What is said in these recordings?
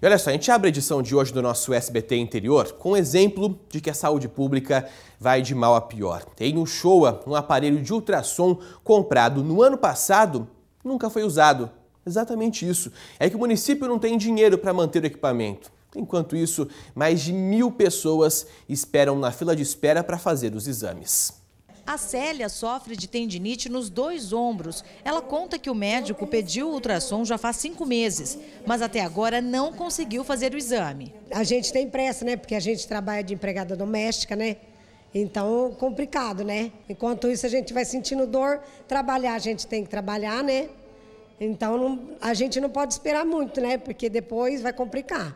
E olha só, a gente abre a edição de hoje do nosso SBT Interior com um exemplo de que a saúde pública vai de mal a pior. Tem Em showa um aparelho de ultrassom comprado no ano passado nunca foi usado. Exatamente isso. É que o município não tem dinheiro para manter o equipamento. Enquanto isso, mais de mil pessoas esperam na fila de espera para fazer os exames. A Célia sofre de tendinite nos dois ombros. Ela conta que o médico pediu o ultrassom já faz cinco meses, mas até agora não conseguiu fazer o exame. A gente tem pressa, né? Porque a gente trabalha de empregada doméstica, né? Então, complicado, né? Enquanto isso, a gente vai sentindo dor. Trabalhar, a gente tem que trabalhar, né? Então, não, a gente não pode esperar muito, né? Porque depois vai complicar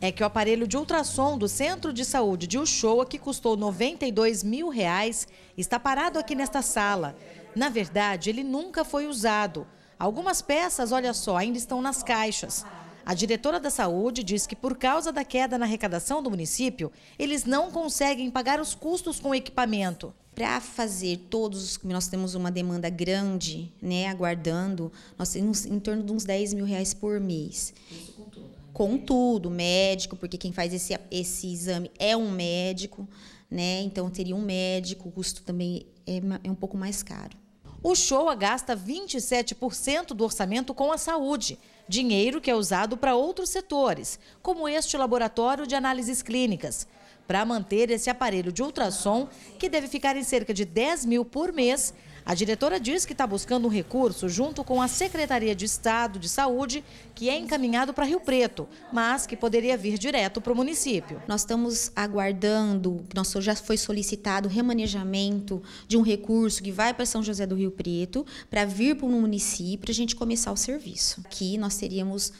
é que o aparelho de ultrassom do Centro de Saúde de Uchoa, que custou R$ 92 mil, reais, está parado aqui nesta sala. Na verdade, ele nunca foi usado. Algumas peças, olha só, ainda estão nas caixas. A diretora da saúde diz que por causa da queda na arrecadação do município, eles não conseguem pagar os custos com o equipamento. Para fazer todos, nós temos uma demanda grande, né, aguardando, nós temos em torno de uns 10 mil reais por mês. Isso com tudo. Contudo, médico, porque quem faz esse, esse exame é um médico, né? Então teria um médico, o custo também é, é um pouco mais caro. O Shoa gasta 27% do orçamento com a saúde, dinheiro que é usado para outros setores, como este laboratório de análises clínicas. Para manter esse aparelho de ultrassom, que deve ficar em cerca de 10 mil por mês, a diretora diz que está buscando um recurso junto com a Secretaria de Estado de Saúde, que é encaminhado para Rio Preto, mas que poderia vir direto para o município. Nós estamos aguardando, nós já foi solicitado remanejamento de um recurso que vai para São José do Rio Preto, para vir para o município, para a gente começar o serviço. Aqui nós teríamos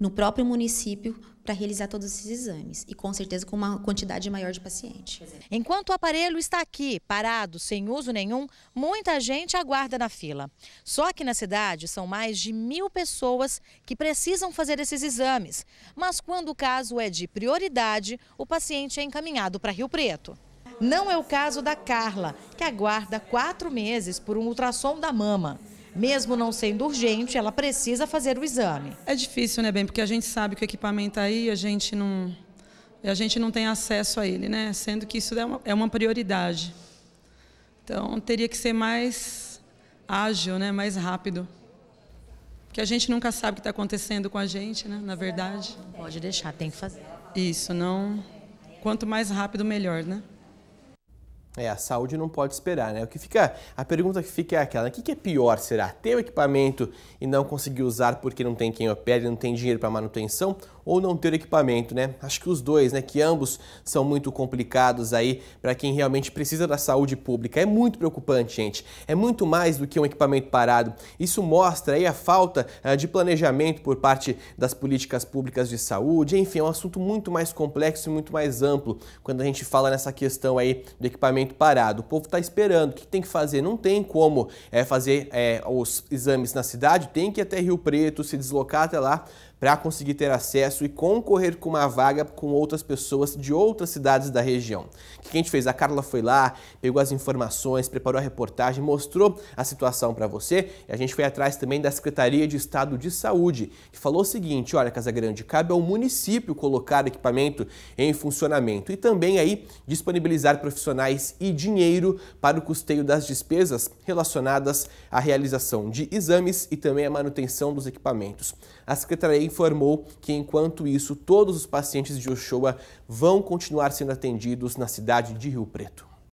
no próprio município para realizar todos esses exames e com certeza com uma quantidade maior de paciente. É. Enquanto o aparelho está aqui, parado, sem uso nenhum, muita gente aguarda na fila. Só que na cidade são mais de mil pessoas que precisam fazer esses exames. Mas quando o caso é de prioridade, o paciente é encaminhado para Rio Preto. Não é o caso da Carla, que aguarda quatro meses por um ultrassom da mama mesmo não sendo urgente, ela precisa fazer o exame. É difícil, né, bem, porque a gente sabe que o equipamento aí, a gente não a gente não tem acesso a ele, né? Sendo que isso é uma, é uma prioridade. Então, teria que ser mais ágil, né? Mais rápido. Porque a gente nunca sabe o que está acontecendo com a gente, né? Na verdade. Pode deixar, tem que fazer. Isso, não. Quanto mais rápido, melhor, né? É, a saúde não pode esperar, né? O que fica, a pergunta que fica é aquela: o que, que é pior? Será ter o equipamento e não conseguir usar porque não tem quem opere, não tem dinheiro para manutenção? ou não ter equipamento, né? Acho que os dois, né? Que ambos são muito complicados aí para quem realmente precisa da saúde pública. É muito preocupante, gente. É muito mais do que um equipamento parado. Isso mostra aí a falta eh, de planejamento por parte das políticas públicas de saúde. Enfim, é um assunto muito mais complexo e muito mais amplo quando a gente fala nessa questão aí do equipamento parado. O povo está esperando. O que tem que fazer? Não tem como é, fazer é, os exames na cidade, tem que ir até Rio Preto, se deslocar até lá para conseguir ter acesso e concorrer com uma vaga com outras pessoas de outras cidades da região. O que a gente fez? A Carla foi lá, pegou as informações, preparou a reportagem, mostrou a situação para você e a gente foi atrás também da Secretaria de Estado de Saúde, que falou o seguinte: olha, Casa Grande, cabe ao município colocar equipamento em funcionamento e também aí disponibilizar profissionais e dinheiro para o custeio das despesas relacionadas à realização de exames e também à manutenção dos equipamentos. A Secretaria informou que, enquanto isso, todos os pacientes de Uchoa vão continuar sendo atendidos na cidade de Rio Preto.